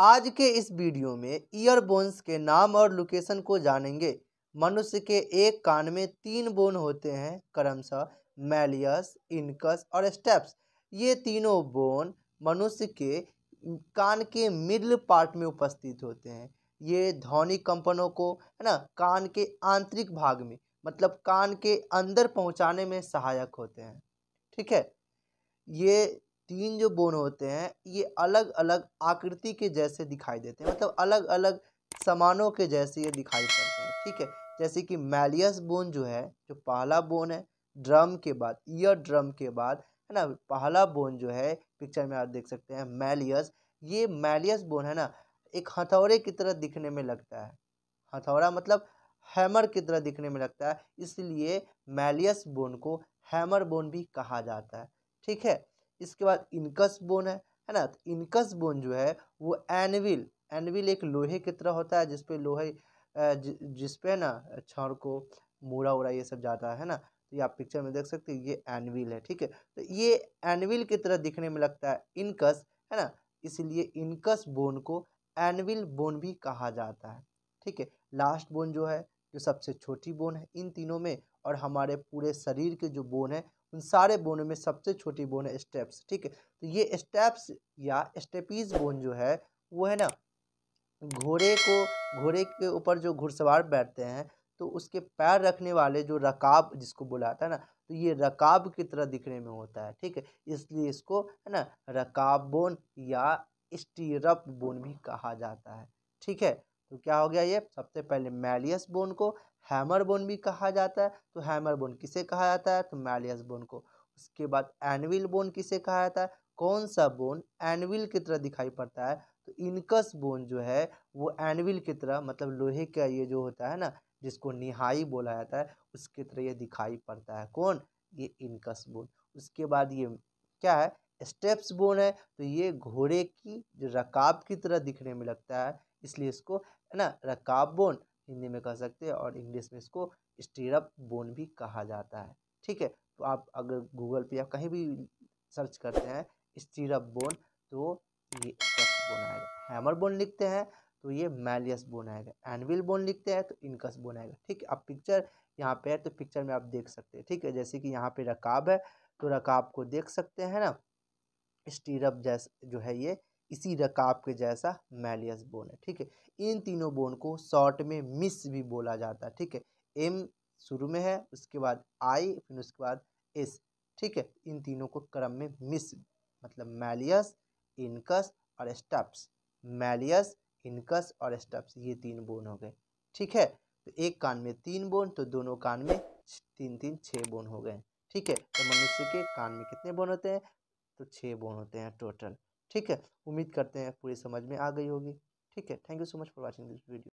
आज के इस वीडियो में ईयरबोन्स के नाम और लोकेशन को जानेंगे मनुष्य के एक कान में तीन बोन होते हैं क्रमशः मैलियस इनकस और स्टेप्स ये तीनों बोन मनुष्य के कान के मिडल पार्ट में उपस्थित होते हैं ये ध्वनि कंपनों को है ना कान के आंतरिक भाग में मतलब कान के अंदर पहुंचाने में सहायक होते हैं ठीक है ये तीन जो बोन होते हैं ये अलग अलग आकृति के जैसे दिखाई देते हैं मतलब अलग अलग सामानों के जैसे ये दिखाई पड़ते हैं ठीक है जैसे कि मैलियस बोन जो है जो पहला बोन है ड्रम के बाद ईयर ड्रम के बाद है ना पहला बोन जो है पिक्चर में आप देख सकते हैं मैलियस ये मैलियस बोन है ना एक हथौड़े की तरह दिखने में लगता है हथौड़ा मतलब हैमर की तरह दिखने में लगता है इसलिए मैलियस बोन को हैमर बोन भी कहा जाता है ठीक है इसके बाद इनकस बोन है है ना तो इनकस बोन जो है वो एनविल एनविल एक लोहे की तरह होता है जिसपे लोहे जिसपे ना छड़ को मूड़ा उड़ा ये सब जाता है ना तो ये आप पिक्चर में देख सकते हैं ये एनविल है ठीक है तो ये एनविल की तरह दिखने में लगता है इनकस है ना इसलिए इनकस बोन को एनविल बोन भी कहा जाता है ठीक है लास्ट बोन जो है जो सबसे छोटी बोन है इन तीनों में और हमारे पूरे शरीर के जो बोन है उन सारे बोनों में सबसे छोटी बोन है स्टेप्स ठीक है तो ये स्टेप्स या स्टेपीज बोन जो है वो है ना घोड़े को घोड़े के ऊपर जो घुड़सवार बैठते हैं तो उसके पैर रखने वाले जो रकाब जिसको बुलाता है ना तो ये रकाब की तरह दिखने में होता है ठीक है इसलिए इसको है ना रकाब बोन या स्टीरप बोन भी कहा जाता है ठीक है तो क्या हो गया ये सबसे पहले मैलियस बोन को हैमर बोन भी कहा जाता है तो हैमर बोन किसे कहा जाता है तो मैलियस बोन को उसके बाद एनविल बोन किसे कहा जाता है कौन सा बोन एनविल की तरह दिखाई पड़ता है तो इनकस बोन जो है वो एनविल की तरह मतलब लोहे का ये जो होता है ना जिसको निहाई बोला जाता है उसकी तरह ये दिखाई पड़ता है कौन ये इनकस बोन उसके बाद ये क्या है स्टेप्स बोन है तो ये घोड़े की जो रकाब की तरह दिखने में लगता है इसलिए इसको है ना रकाब बोन हिंदी में कह सकते हैं और इंग्लिश में इसको स्टीरअप बोन भी कहा जाता है ठीक है तो आप अगर गूगल पे या कहीं भी सर्च करते हैं स्टीरअप बोन तो ये स्टेप्स बोन आएगा हैमर बोन लिखते हैं तो ये मैलियस बोन आएगा एनविल बोन लिखते हैं तो इनकस बोन आएगा ठीक है अब पिक्चर यहाँ पे है तो पिक्चर में आप देख सकते हैं ठीक है जैसे कि यहाँ पे रकाब है तो रकाब को देख सकते हैं ना स्टीरप जैसा जो है ये इसी रकाब के जैसा मैलियस बोन है ठीक है इन तीनों बोन को शॉर्ट में मिस भी बोला जाता है ठीक है एम शुरू में है उसके बाद आई फिर उसके बाद एस ठीक है इन तीनों को क्रम में मिस मतलब मैलियस इनकस और स्टप्स मैलियस इनकस और स्टप्स ये तीन बोन हो गए ठीक है तो एक कान में तीन बोन तो दोनों कान में तीन तीन छः बोन हो गए ठीक है तो मनुष्य के कान में कितने बोन होते हैं तो छः बोन होते हैं टोटल ठीक है उम्मीद करते हैं पूरी समझ में आ गई होगी ठीक है thank you so much for watching this video